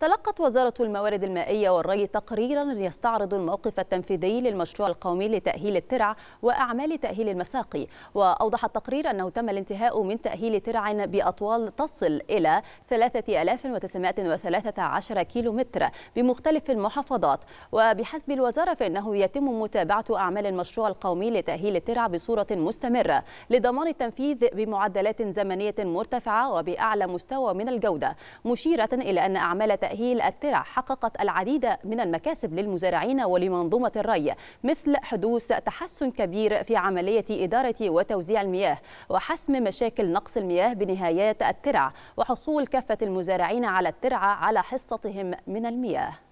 تلقت وزارة الموارد المائية والري تقريرا يستعرض الموقف التنفيذي للمشروع القومي لتأهيل الترع وأعمال تأهيل المساقي وأوضح التقرير أنه تم الانتهاء من تأهيل ترع بأطوال تصل إلى 3913 كيلومتر بمختلف المحافظات وبحسب الوزارة فإنه يتم متابعة أعمال المشروع القومي لتأهيل الترع بصورة مستمرة لضمان التنفيذ بمعدلات زمنية مرتفعة وبأعلى مستوى من الجودة مشيرة إلى أن أعمال تأهيل الترع حققت العديد من المكاسب للمزارعين ولمنظومة الري مثل حدوث تحسن كبير في عملية إدارة وتوزيع المياه وحسم مشاكل نقص المياه بنهايات الترع وحصول كافة المزارعين على الترعة على حصتهم من المياه